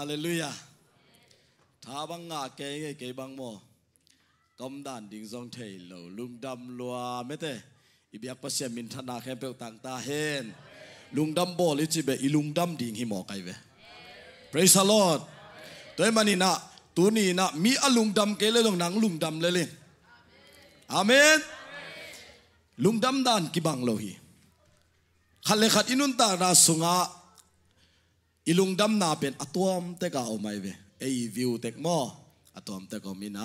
าเลลูยาทาบังงาเกงเกบังโมกำดานดิงซองเทยลลุงดำลัวไม่เตอีบียกปัสีมินทนาแคมเปลต่างตาเฮนลุงดำโบลิจิเบอีลุงดำดิงหิมอไกเว praise the Lord ตัวมันนี่นะตัวนี้นะมีอลุงดำเกลือลงหนังลุงดำเลยเลยอเมนลุงดำดานกิบังโลหีขันเลขัดอินุนตาราสุงา ilung dam na pen atuam te ka omai ve ei view tek mo atuam te ko mina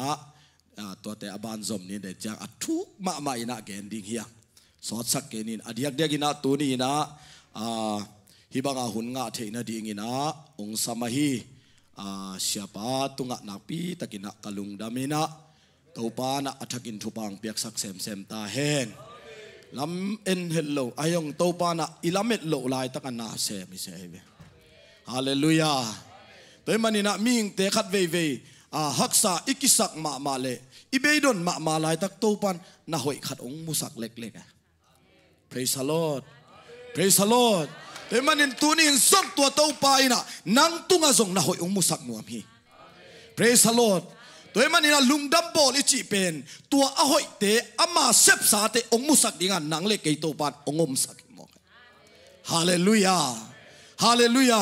atua te aban zom ni de chang atu ma ma ina gending ding hiya so sak ke nin adiak de gina tu ni na a hibanga hun nga the na ding ina ong samahi a siapa tunga napi takina kalung damina topa na athakin thupang piak sak sem sem ta hen lam en hello ayong topa na ilamet lo lai takana se mi se ve ฮาเลลูยาตัวมันนี่นะมิงเตะขัดเว่ยเวอาฮักซาอิกิสักมามาเลอีเบย์ดอนมามาลายตักตูปันนาหอยขัดองมุสักเล็กๆอ่ะ p r a i ล e the Lord praise the แต่มันนี่ตัวนี้สักตัวเต้าไปนะนั่งตุงอาจงนาหอยองมุสักนัวมีเพ a i s e the l o ตัวมันนี่นะลุงดัมบอลอิจีเป็นตัวอหอยเตะอามาเซบสาเตองมุสักดีงานนั่งเล็กเกยเต้ปันองอมสักมองฮาเลลูยาฮาเลลูยา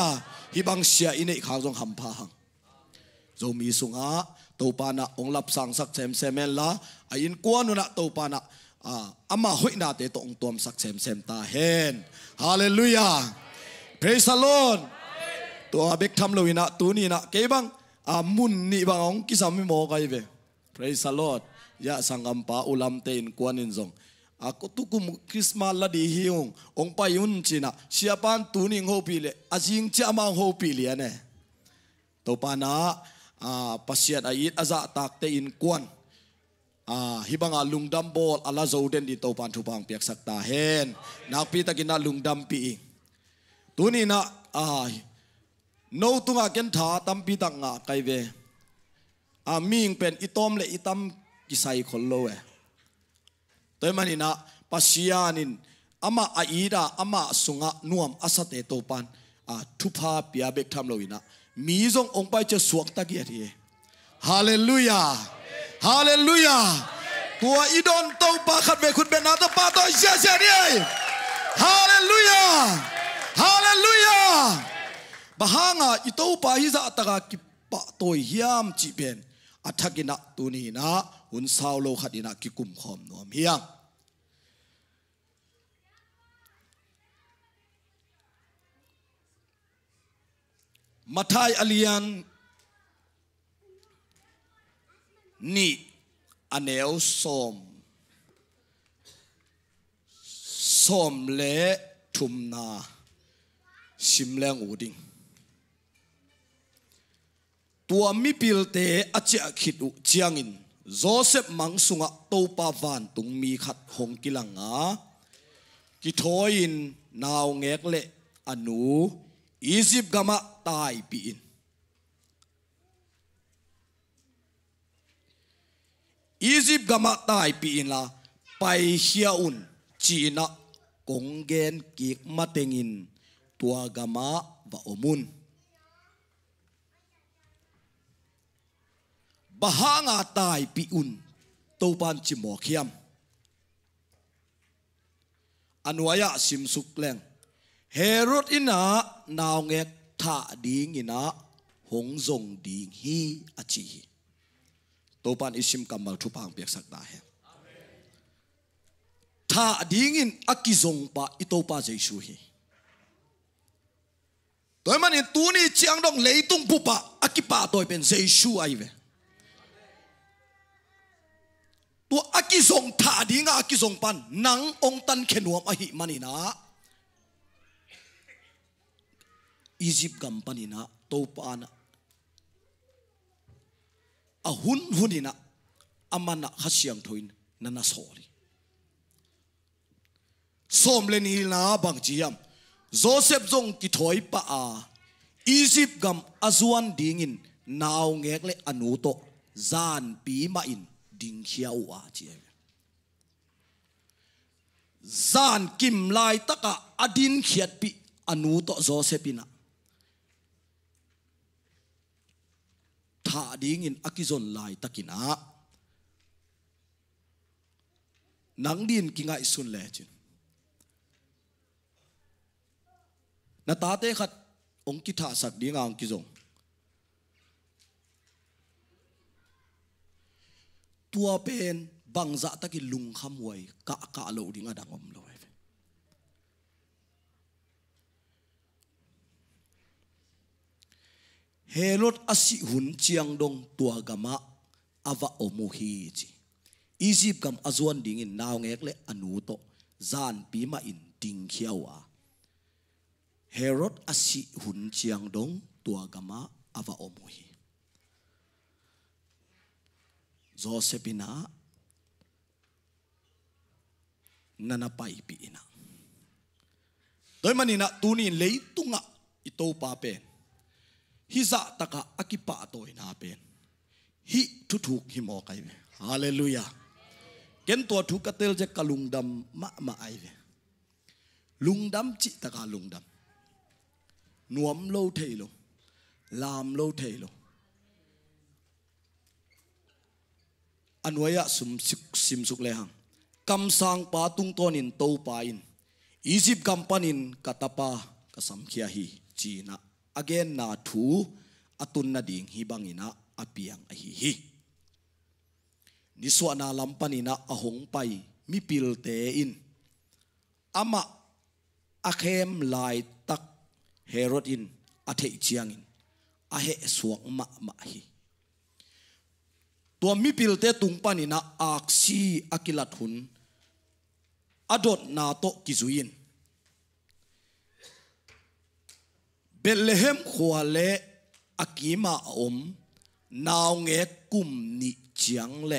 hi bang sia in ei khang jong ham pha hang zo mi sunga to pa na ong lap sang sak chem semen la a in kwa nu na to pa na a ama hoi na te to ong tom sak chem sem ta hen hallelujah praise the lord to abek tham lo ina tu ni na ke bang a mun ni bang ong kisam mi mo kai ve praise the lord ya sangam pa ulam te in kwan in jong ako tukum krisma la di hiung ong pa yun china siapan tuning ho pile ajing cha ma ho pile ane to pa na a ah, pasiat a it aza tak te in kwan ah, a alung lungdam bol ala zoden di to pan thu pang piak sak ta hen nak pi ta lung lungdam pi tuni na a ah, no tunga ken tha tam pi tanga kai ve a ming pen itom le itam kisai khol lo eh ตมันนี่นะปัสยานินอามาอีดาอามาสุงะนวมอาศัตเนโตปันทุพาปิอาเบกทำเลาินะมีจงองไปจะสวกตะเกียรีฮาเลลูยาฮาเลลูยาตัวอีดอนตปาขัดเบคุณเป็นนาตปาตัวเชียเชียนี่ฮาเลลูยาฮาเลลูยาบ้างอ่ะอีโตปาฮิซาตะกากิปะตัวยามจีเป็นอัฐกินะตุนีนะหุนสาวโลขัดินะกิกุมขอมนวมเฮียงมาทายอเลียนนี่อเนวสมสมเละทุมนา ชิมแรงอูดิง tua mi pil te achia khitu chiangin joseph mang sunga topa van tung mi khat hong kilanga ki thoin nau ngek le anu izip gama tai pi in izip gama tai pi in la pai hiaun china gen kik matengin tua gama va omun bahanga tai pi un to ban chi mo khiam anwaya sim suk leng herod ina naw nge tha ding ina hong zong ding hi achi hi to isim kamal thu pang pek sak he tha ding in akizong pa itopa jesu hi toy man in tuni chiang dong leitung pupa akipa toy pen jesu ai ve ตัวอากิจงถาดีงาอากิจงปันนังองตันเขนวมอหิมันีนะอียิปต์กัมปันีนะโตปานะอาหุนหุนีนะอามันนะขัดเสียงทวินนันนะสอรีสมเลนีนาบังจียมโจเซฟจงกิถอยปะอาอียิปต์กัมอาจวนดีงินนาวเงกเลอนุโตจานปีมาอิน đình khiao à chị zan kim lai cả, adin khiat pi anu to josepina tha ding in akizon lai takina nắng điên kinh ngai sun le chin na ta te khat ong ki tha sak ding ang ki jong tua pen bang za ta ki lung kham huai ka ka lo ding adang om lo helot asi hun chiang dong tua gama ava omu hi chi izip kam azuan ding in naw ngek le anu to zan pi ma in ding khiawa herot asi hun chiang dong tua gama ava omu hi Josephina nana pai pi ina toy manina tuni tunga ito pa hiza taka akipa toy na pen hi thuthuk hi mo kai hallelujah ken to thu katel je kalungdam ma ma ai ve lungdam chi taka lungdam nuam lo thei lo lam lo thei lo anwaya sum sim suk lehang kam sang patung tonin to pain isip kampanin katapa kasam kiahi china again na thu atun na ding hibangina apiang ahi hi niswa na lampanina ahong pai mi pil te in ama akhem lai tak herod in athe chiang in ahe suang ma ma hi ตัวมิพิลเตตุงปานินะอักซีอักิลัดหุนอดดนาโตกิจุยินเบลเลเฮมขวาเลอักิมาอมนาวเงกุมนิจียงเล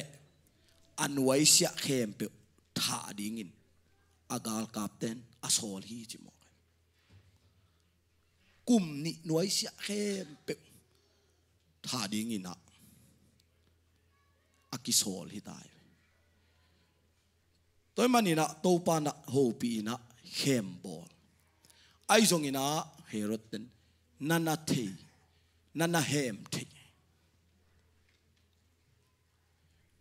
อันไว้เสียเข้มเปถ้าดิ้งินอากาลกาบเตนอสอลฮีจิมอกกุมนิหน่วยเสียเข้มเปถ้าดิ้งินะ akisol hi tai toy manina topana hopi na hem bol ai zong ina heroten nana te nana hem te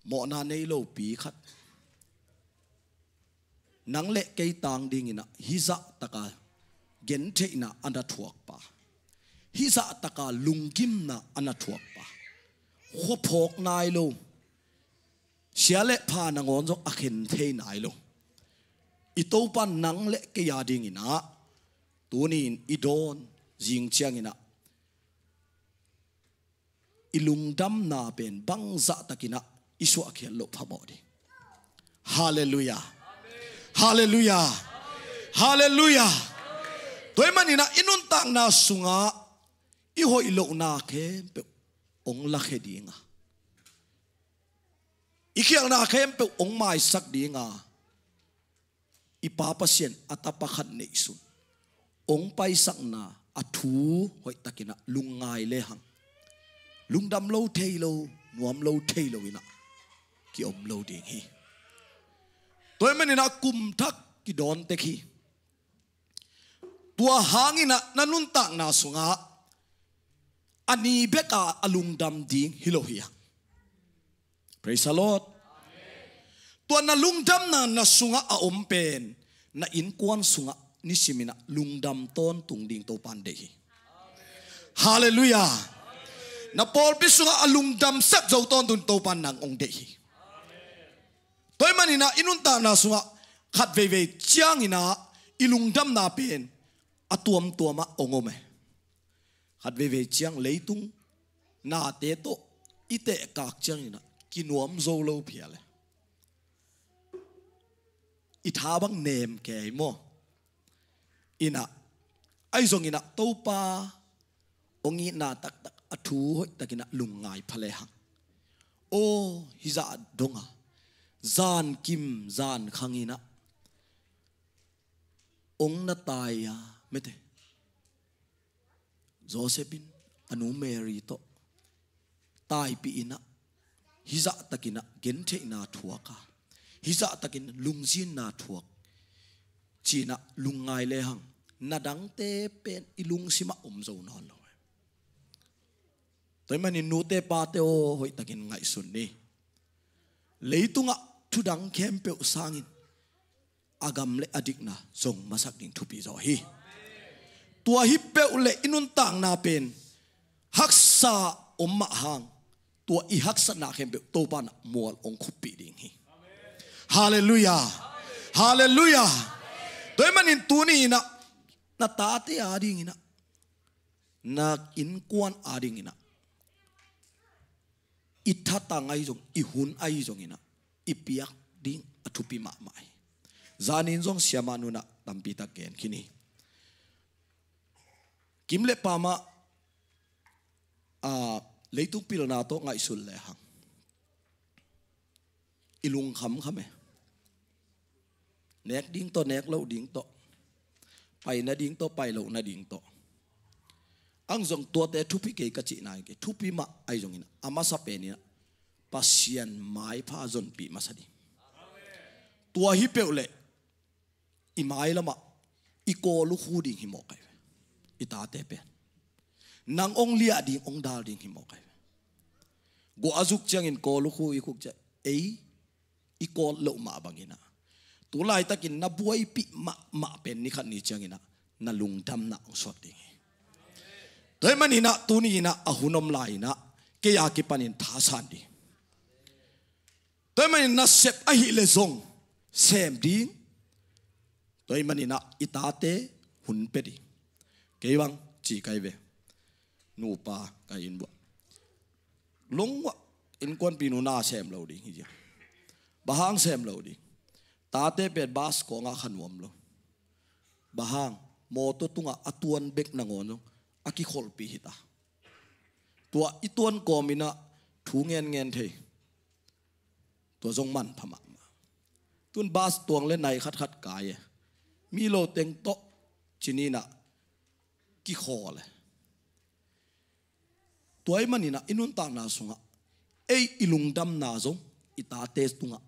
mo na nei lo pi khat nang le kei tang ding ina hiza taka gen te ina anda thuak pa hiza taka lungkim na anda thuak pa khop hok nai lo xia lệ pha na ngon zo akhin the nai lo i to pa nang le ke ya ding ina tu ni i don jing chiang ina ilung dam na ben bang za takina isu akhian lo pha bo di hallelujah hallelujah hallelujah toy manina inun tang na sunga i hoi lo na khe pe ong la khe dinga ikiang na khem pe ong mai sak dinga ipa pasien atapa khat ne isu ong pai sak na atu hoi takina lungai lehang lungdam lo thei lo nuam lo thei lo ina ki om lo ding hi toy men ina kum thak ki don te khi tua hangina nanun tak na sunga ani alungdam ding hilo Praise the Lord. Tuan na lungdam na nasunga a ompen na inkuan sunga ni simina lungdam ton tungding to pandehi. Hallelujah. Na Paul bisunga a lungdam sep zau ton tung to pandang nang ong dehi. Toy manina inunta na sunga khat ve ve chiang ina ilungdam na pen atuam tuama ongome. Khat ve ve chiang leitung na te ite kak chiang ina กินวมโซโลเพียเลยอิทาบังเนมแก่โมอินะไอ้ทรงอินะตัวปาองอินะตักตักอทูหอยตักอินะลุงไงพะเลหักโอ้ฮิจาดงอ่ะจานกิมจานขังอินะองนาตายอ่ะไม่เตะโจเซปินอนุเมรีโตตายปีอินะ hiza takina gente na thuaka hiza takin lungjin na chi na lung ngai le hang na dang te pen ilung sima om zo na lo toy mani nu te pa te o hoi takin ngai sun ni leitunga thu dang khem pe sangin agam le adik na zong masak ding thupi zo hi tua hi pe ule inun tang na pen haksa omma hang ตัวอีฮักสนาเข้มเบโตปานะมัวองคุปีดิ่งฮีฮาเลลูยาฮาเลลูยาตัวมันอินตัวนี้นะนาตาเตอาดิ่งนะนักอินกวนอาดิ่งนะอิทัตตังไอจงอิหุนไอจงนะอิปียกดิ่งอธุปิมาไม่จานินจงเสียมานุนะตัมปีตะเกนคินีกิมเลปามาอ่าลยทุกปีนาโตไงสุดเลยฮะอีลุงคำคำไงแนกดิ้งโตเนกเล่าดิ้งโตไปนาดิ้งโตไปเลวานาดิ้งโตอังจงตัวแต่ทุพิเกกจีนายเกทุพิมาไอจงินอมาสเปนี่ปัสยันไม้พาจนปีมาสดิตัวฮิเปอเลอีไม้ละมาอีโกลูกูดิ้งหิมอกัไอตาเตเป็น nang ong lia ding ong dal ding him okay go azuk chang in ko lu khu i khuk cha ei i ko lo ma bangina tu lai ta kin na buai pi ma ma pen ni khan ni ina, na lung dam na ong sot ding toy manina tu ni na ahunom lai na ke ya ki panin tha san di toy manin na sep a hi le zong sem ding toy manina itate hun pe di ke wang chi kai ve nupa ka in bo longwa in kon pinu na sem lo ding hi bahang sem lo ding tate pet bas ko nga khanuam lo bahang moto tunga atuan bek nangon aki kholpi hita tua ituan komina thu ngen ngen thei tua zong man phama tuân bas tuang lên này khát khát cái mi lo tiếng to chỉ nina kí tuai manina inun ta na sunga ei ilungdam na zo ita tes tunga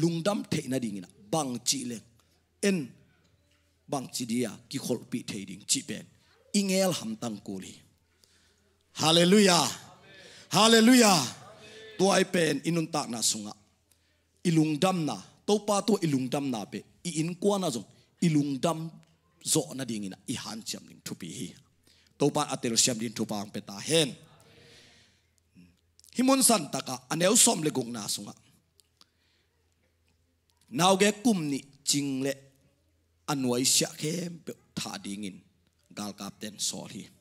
lungdam the na dingina bang chi le en bang chi dia ki khol pi the ding chi pen ingel ham tang kuli hallelujah hallelujah tuai pen inun tak na sunga ilungdam na topa to ilungdam na pe i in kwa na zo ilungdam zo na dingina i han cham ning thupi hi topa atel siam din thupa ang peta hen hi mun san taka anel som le gung na sunga naw ge kum ni ching le anwai sha khem pe tha ding gal captain sorry. so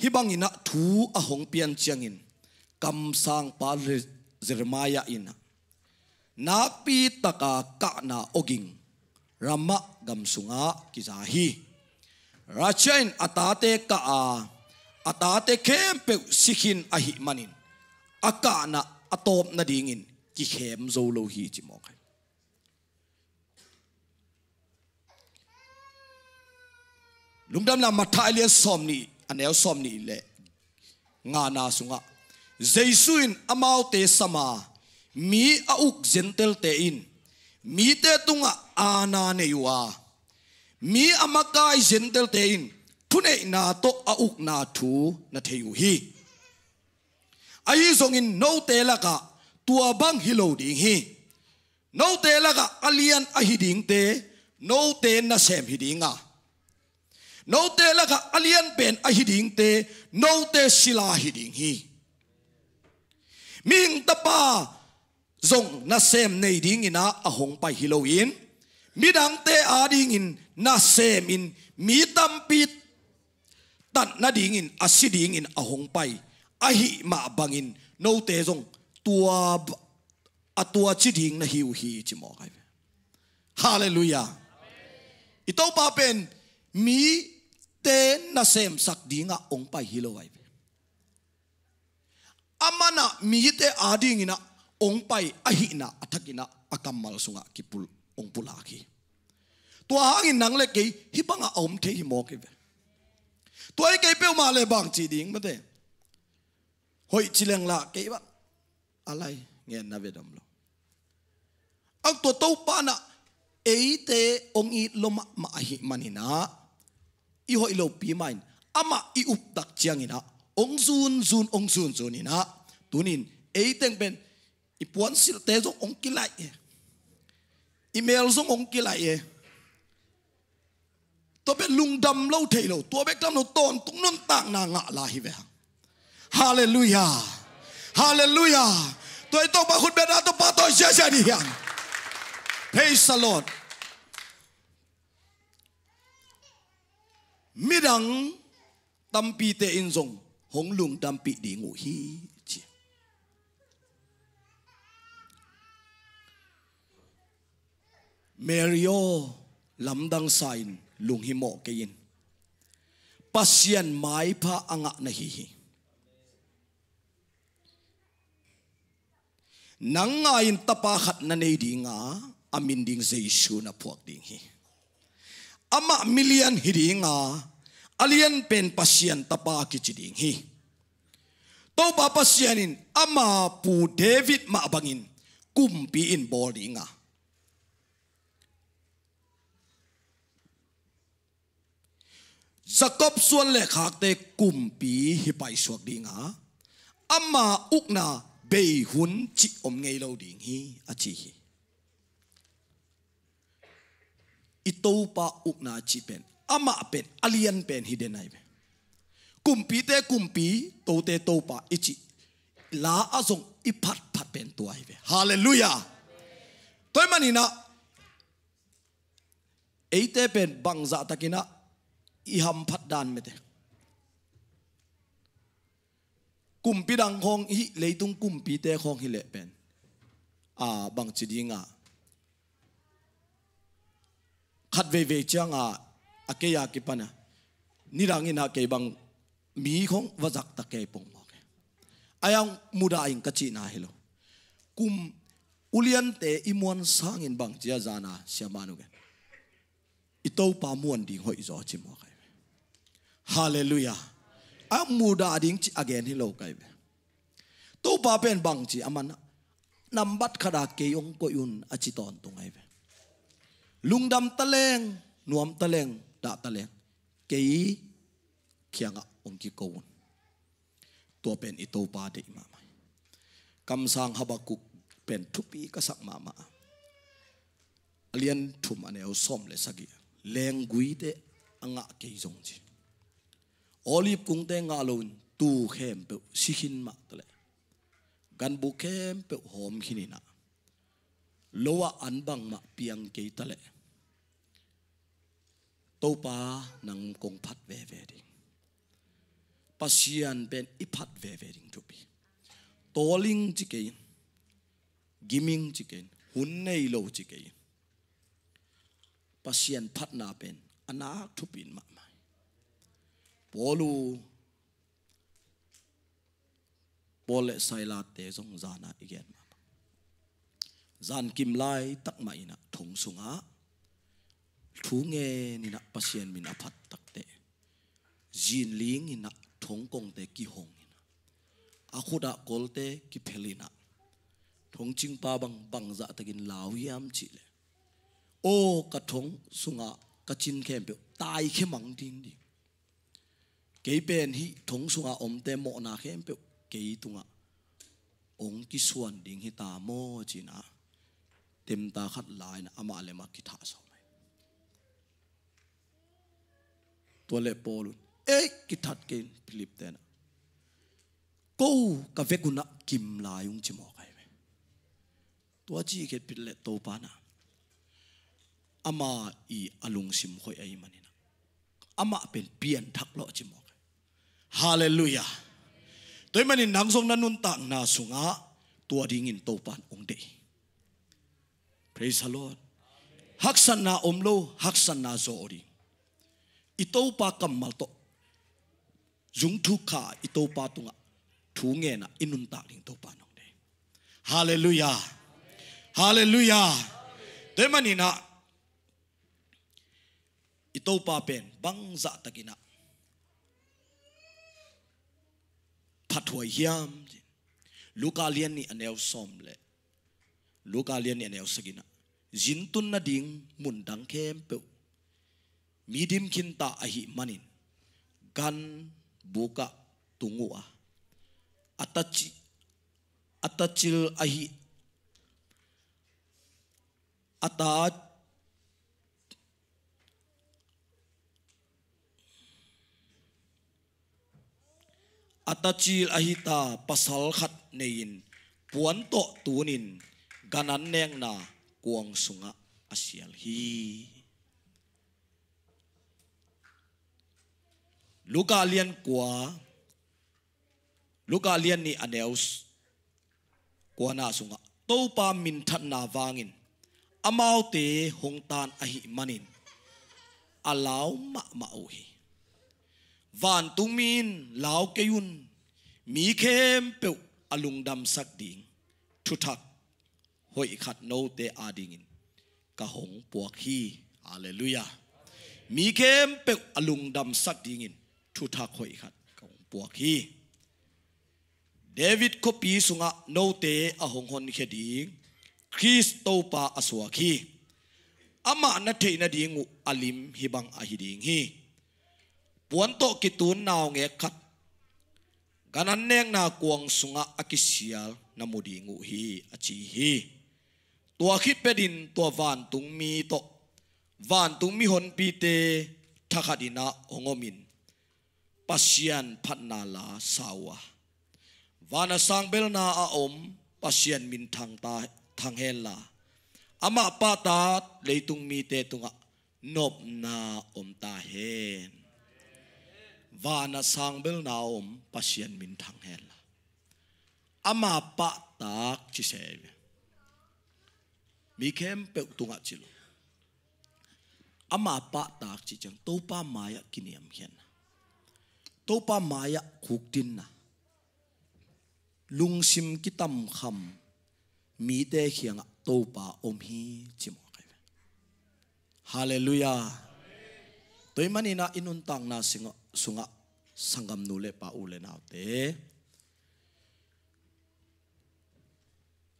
hi bang ina thu a hong pian chiang kam sang pa zermaya ina nak pi taka ka na oging rama gam sunga kizahi za hi rachain atate ka a atate khem pe sikhin ahi manin akana atop na dingin ki khem zo lo hi chi mo khai lungdam la mathai le somni anel somni le nga na sunga jesuin amau te sama mi auk gentle te in mi te tunga ana ne yuwa mi amakai gentle te in ทุนเอนาโตอาุกนาทูนาเทยุฮีไอ้ทรงอินโนเตลกะตัวบังฮิโลดิงฮีโนเตลกะอาเลียนอหิดิงเตโนเตนนาเซมฮิดิงอ่ะโนเตลกะอาเลียนเป็นอหิดิงเตโนเตศิลาฮิดิงฮีมิงตะปาจงนาเซมในดิงอินะอหงไปฮิโลอินมิดังเตอาดิงอินนาเซมอินมีตัมปิด tan na ding in asiding in ahong pai ahi ma bangin no te zong tua atua chi ding na hiu hi chi mo kai hallelujah ito pa pen mi te na sem sak di nga ong pai hilo wai amana mi te ading ina ong pai ahi na athakina akamal sunga kipul ong pulaki tua hangin nang nangle ke nga om the hi mo ke ตัวไอ้เกี่ยวมาเลยบางจีดิ่งมาเถอะหอยจีเลงละเกี่ยวอะไรเงี้ยนะเวดมลอังตัวเต้าปานะเอเตองอีลมะมาหิมันินะอีหอยโลปีมันอามาอีอุปตักเจียงินะองซูนซูนองซูนซูนินะตุนินเอเต็งเป็นอีปวนสิลเตซององกิไลอีเมลซององกิไลเอตัวเป็นลุงดำเล่าเทโลตัวเป็กดำเราตนตุงนุ่นต่างนางะลาฮิเวฮาเลลูยาฮาเลลูยาตัวไต้ัวบาคุณเบนอาตัวปาตัวเชชดียังเพย์สลอดมิดังตัมปีเตอินซงหงลุงตัมปีดีงูฮีจีเมริโอลำดังไซน์ lung hi mo ke in pasian mai pha anga na hi hi nang nga in tapa khat na nei di nga amin ding jesu na phuak ding hi ama million hi di nga alian pen pasian tapa ki chi ding hi to ba pasianin ama pu david ma bangin kumpi in bol di สกบส่วนเลขากเตกุมปีฮิไปสวกดิงาอามาอุกนาเบหุนจิอมไงเราดิงฮีอาจีฮีอิโตปาอุกนาจีเป็นอามาเป็นอเลียนเป็นฮิเดนไนเปกุมปีเตกุมปีโตเตโตปาอิจิลาอาสงอิพัดพัดเป็นตัวฮิเปฮาเลลูยาตัวมันนี่นะเอเตเป็นบังซาตะกินะ i ham phat dan mete kumpi dang khong hi leitung kumpi te khong hi le pen a bang chi dinga khat ve ve chang a akeya ki pana nirangina ke bang mi khong wazak ta ke pong ma ke ayang muda ing kachi na helo kum ulian te imon sang in bang chia jana siamanu ke ito pa muan ding hoi zo chi mo kai Hallelujah. Amuda ading chi again hello kai be. To ba pen bang chi amana. Nambat khada ke yong ko yun achi ton tu ngai be. Lungdam taleng, nuam taleng, da taleng. Kei kianga ong ki koun. To pen ito pa de mama. Kam sang habakuk pen thupi ka sak mama. Alian thum ane o som le sagi. Leng gui te anga ke jong chi. อลิฟกุงเตงาลุนตูเข้มเปสิขินมาตเลกันบุเข้มเปหอมขินินะลัวอันบังมาเปียงเกตเลตปานังกงพัดเวเวดิงปัศยันเป็นอิพัดเวเวดิงทุบีโตลิงจิกเกกิมิงจิกเกหุนเนโลจิกเกปัศยันพัดนาเป็นอนาคทุบินมา polu lệ sai la te zong zana igen mà zan kim lai tak mai na thong sunga thu nge ni na pasien min aphat tak te jin ling na thong kong te ki hong na akhuda kol te ki phelina thong ching pa băng bang za dạ takin lao yam chi ô o ka thong á ka chin khem biểu tai khe mang ding ding เป็นฮิทงสุงอมเตมมนาเข้มเปกยตุงองกิส่วนดิงฮิตาโมจีนะเต็มตาขัดลายนะอามาเลมาคิทาสมัยตัวเลปอลเอ้คิทัดเกินพลิปเตนะกูกับเวกุนักกิมลายุงจิมอกไปตัวจีเกิดปิเลตโตปานะอามาอีอลุงซิมคอยไอมันนะอามาเป็นเปลี่ยนทักโลจิมอก Hallelujah. Tôi mà nhìn nắng sông nun tạng na sung á tua đi nghìn tàu pan ông đệ. Praise the Lord. Hắc san na om lo hắc san na zo đi. Ito pa cầm mal to. Dung thu kha ito pa tunga. Thu nghe na inun tak ding tàu pan ông đệ. Hallelujah. Hallelujah. Tôi mà nhìn na ito pa pen bang dạ takina thathoi hiam luka lian ni anel som le luka lian ni anel sagina jin tun na ding mun dang khem midim kin ta a manin gan buka tungu a atachi atachil a hi atach atachil ahita pasal khat nein puan to tunin ganan neng na kuang sunga asial hi luka lian kwa luka lian ni aneus kwa na sunga to pa min that na wangin amau te hongtan ahi manin alaw ma ma วานตุงมีนลาวเกยุนมีเข้มเปิวอลุงดำสักดิ่งทุทักหอยขัดโนเตอาดิงินกะหงปวกฮีอาเลลูยามีเข้มเปิวอลุงดำสักดิ่งินทุทักหอยขัดกะหงปวกฮีเดวิดคบีสุงะโนเตอหงหอนเขดิงคริสโตปาอสวกคีอามานาเทนดิงุอลิมฮิบังอหิดิงฮี puan to ki tun naw nge khat kan an neng na kuang sunga akisial na mudi ngu hi achi hi tua khit pedin tua van tung mi to van tung mi hon pi te thakadina hongomin pasian phatna la sawa vana sang bel na a om pasian min thang ta thang hen ama pa ta leitung mi te tunga nop na om ta hen và na sang bel om pasien min thang hen la ama pa tak chi se mi kem pe tunga chi lu ama pa tak chi chang to pa maya kiniam hian to pa maya khuk tin na lung sim ki tam kham mi te khiang to pa om hi chi mo kai hallelujah toy manina inun na singo sunga sanggam nule pa ule nau te.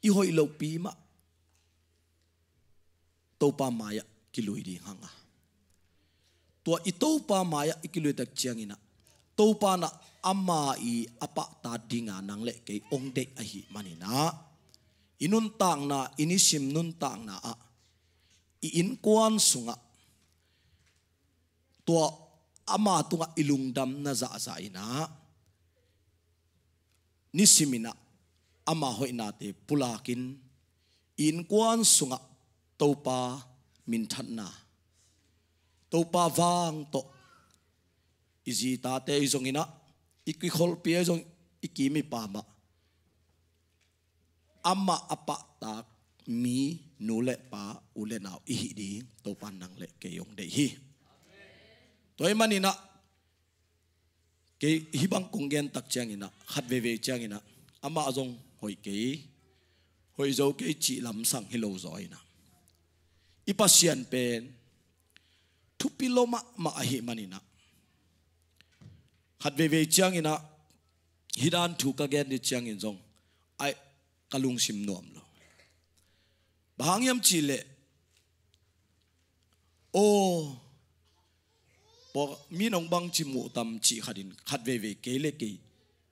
I hoi lau pi ma. Tau pa maya kilui di hanga. Tua i pa maya i kilui tak ciang ina. Tau pa na amma i apa tadinga nang le kei ong dek ahi manina. Inuntang na inisim nuntang na a. Iin kuan sunga. Tua ama tunga ilungdam na za za ina nisimina ama hoi na te pulakin in kwan sunga topa min thanna topa wang to izi ta te izongina ikki khol pia zong ikki mi pama ama apa tak mi nule pa ule nau ihi di topan nang le ke yong de hi toy manina ke hibang kungen tak chang ina khat ve ve chang ina ama azong hoi ke hoi zo ke chi lam sang hilo zo ina ipasian pen thupiloma ma ahi manina khat ve ve chang ina hidan thu ka gen ni chang in zong ai kalung sim nom lo bhangyam chile o oh, po mi nong bang chi mu tam chi khadin khat ve ve ke le ke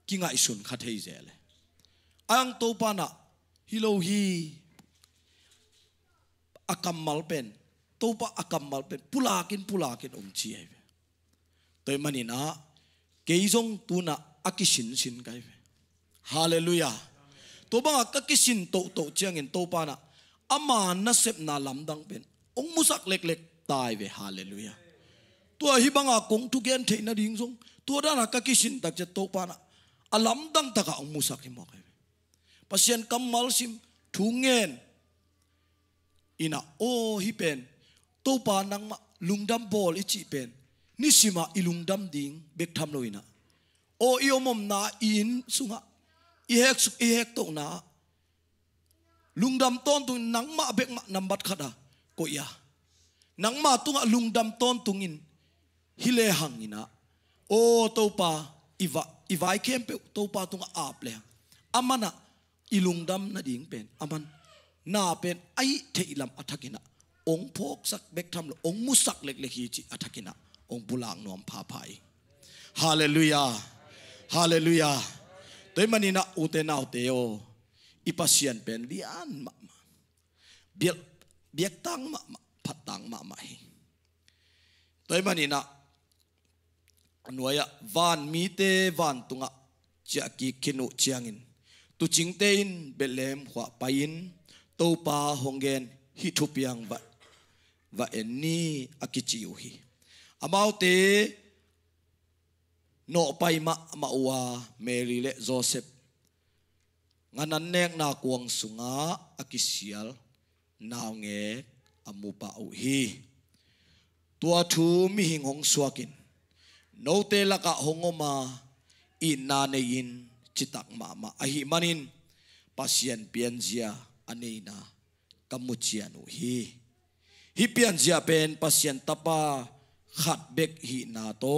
ki ngai sun khat hei je le ang to pa na hi lo hi akam mal pen to pa akam mal pen pulakin pulakin om chi ai ve toy mani na ke jong tu na akishin sin kai ve hallelujah to bang akakisin to to chiang in to pa na ama na sep na lam dang pen ong musak lek lek tai ve hallelujah ตัวฮิบังอาคงทุกเย็นเทนดิ่งซงตัวด้านกักสินตักจะโตปานะอัลลัมดังตะกะองมุสักที่มอกเองพัศยันกัมมัลซิมทุงเงินอินาโอฮิเป็นโตปานังมาลุงดัมบอลอิจิเป็นนิสิมาอิลุงดัมดิ่งเบกทำโลยนะโออิโอมมนาอินสุงะอิเฮกสุอิเฮกโตนาลุงดัมต้นตุงนังมาเบกมานัมบัดขัดะก็ยานังมาตุงะลุงดัมต้นตุงอินฮิเลหังอินะโอ้ตปาอีวาอีวายเข้มเปตัวปาตรงอาบเลยอามันะอีลุงดำนาดิ่งเป็นอามันนาเป็นไอเทอิลำอัฐกินะองพกสักเบกทำลองมุสักเล็กเล็กฮีจิอัฐกินะองบุลางนวมพาภัยฮาเลลูยาฮาเลลูยาตัวมันนี่นะอุเทนาอุเตโยอีพัศยันเป็นดิอันมาเบียกเบียกตังมาพัดตังมาไม่ตัวมันนี่นะ nuaya van mi te van tunga chia ki kinu chiangin tu ching te in belem khwa pain to pa hongen hi thu piang ba va enni akichi u hi amau te no pai ma ma wa mary le joseph nganan nek na kuang sunga akisial naw nge amupa u hi tua thu mi hing hong suakin no te laka hongoma inanein chitak mama ahi manin pasien pianzia anina kamuchianu hi hi pianzia pen pasien tapa khat bek hi na to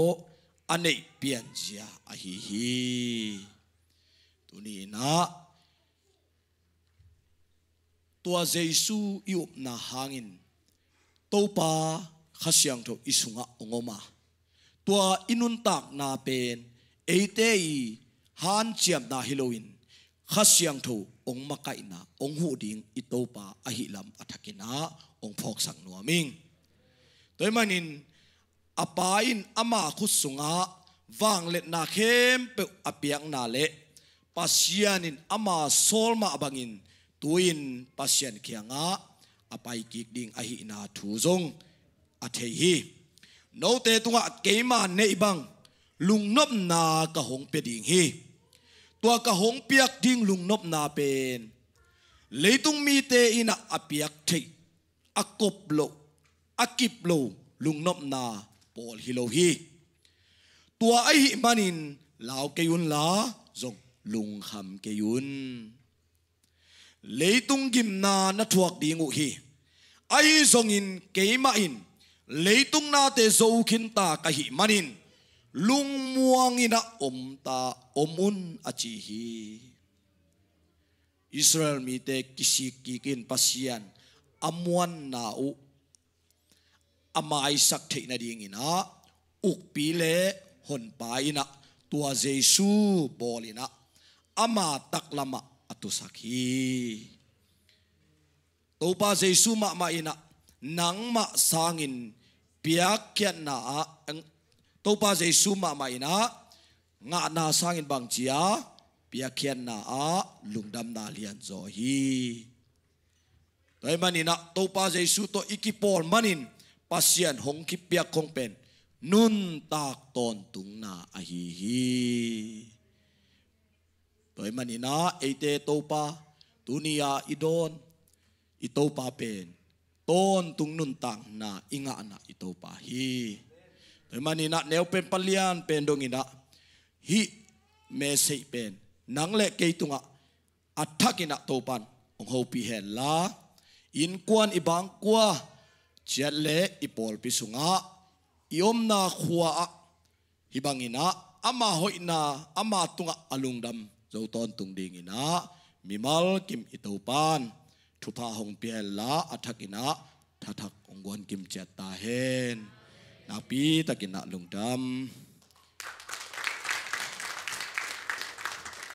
ane pianzia ahi hi tuni na tua jesu iup na hangin topa khasiang tho isunga ongoma ตัวอินุนตักนาเป็นเอเตยฮันเจียมนาฮิโลวินข้าเสียงถูองมาไกนาองหูดิงอิโตปาอหิลัมอัตกินาองพอกสังนัวมิงตัวมันินอปาอินอามาคุสุงะวางเล็ดนาเข้มเปอเปียงนาเละปัสยานินอามาโซลมาบังอินตุินปัสยานเคียงะอปายกิกดิงอหินาถูจงอเทฮี no te tunga keima nei bang lung nop na ka hong pe ding hi tua ka hong piak ding lung nop na pen leitung mi te ina apiak thei akop lo akip lo lung nop na pol hi lo hi tua ai hi manin lao ke yun la zong lung kham ke yun leitung gim na na thuak di ngu hi ai zong in keima in leitung na te zo khin ta ka hi manin lung muang ina om ta omun achi hi Israel mi te kisikikin pasian amuan na u amai sak thei na ding ina uk pi le hon pa ina tua jesu bolina ama taklama lama atu sakhi topa jesu ma ma ina nang ma sangin piak kian na to pa jesu ma mai na nga na sang in bang chia piak kian na a lungdam na lian zo hi dai mani na to pa jesu to ikipol manin pasian hong ki piak kong pen nun tak ton tung na a hi hi dai mani na ate to pa tunia idon ito pa pen ton tung nun tang na inga na ito pahi. Teman na neo pen palian pen dong ina hi mese pen nang le ke tunga atak ina topan ong hopi hen la in kuan ibang kwa jet le ipol pisunga iom na khua hibang ina ama hoi na ama tunga alungdam ton tung ding ina mimal kim itopan ทุตาหงเปียลาอัทักินะทัทักองกวนกิมเจตตาเฮนนาปีตะกินะลุงดำ